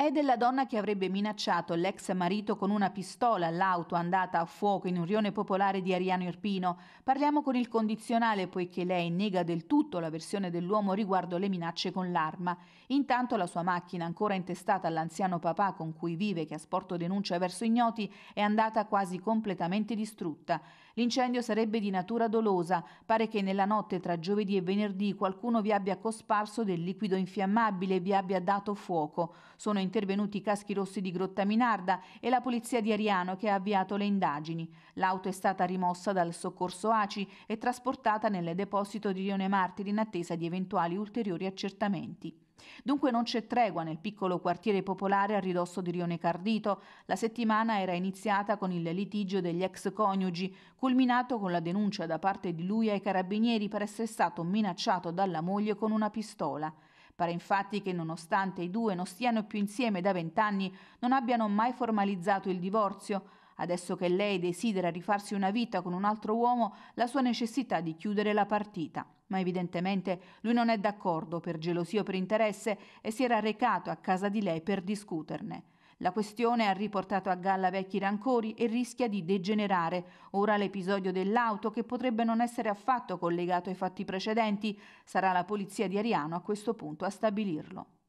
è della donna che avrebbe minacciato l'ex marito con una pistola all'auto andata a fuoco in un rione popolare di Ariano Irpino. Parliamo con il condizionale poiché lei nega del tutto la versione dell'uomo riguardo le minacce con l'arma. Intanto la sua macchina, ancora intestata all'anziano papà con cui vive che ha sporto denuncia verso ignoti, è andata quasi completamente distrutta. L'incendio sarebbe di natura dolosa. Pare che nella notte tra giovedì e venerdì qualcuno vi abbia cosparso del liquido infiammabile e vi abbia dato fuoco. Sono in intervenuti i caschi rossi di Grotta Minarda e la polizia di Ariano che ha avviato le indagini. L'auto è stata rimossa dal soccorso ACI e trasportata nel deposito di Rione Martiri in attesa di eventuali ulteriori accertamenti. Dunque non c'è tregua nel piccolo quartiere popolare a ridosso di Rione Cardito. La settimana era iniziata con il litigio degli ex coniugi, culminato con la denuncia da parte di lui ai carabinieri per essere stato minacciato dalla moglie con una pistola. Pare infatti che nonostante i due non stiano più insieme da vent'anni, non abbiano mai formalizzato il divorzio. Adesso che lei desidera rifarsi una vita con un altro uomo, la sua necessità di chiudere la partita. Ma evidentemente lui non è d'accordo per gelosia o per interesse e si era recato a casa di lei per discuterne. La questione ha riportato a galla vecchi rancori e rischia di degenerare. Ora l'episodio dell'auto, che potrebbe non essere affatto collegato ai fatti precedenti, sarà la polizia di Ariano a questo punto a stabilirlo.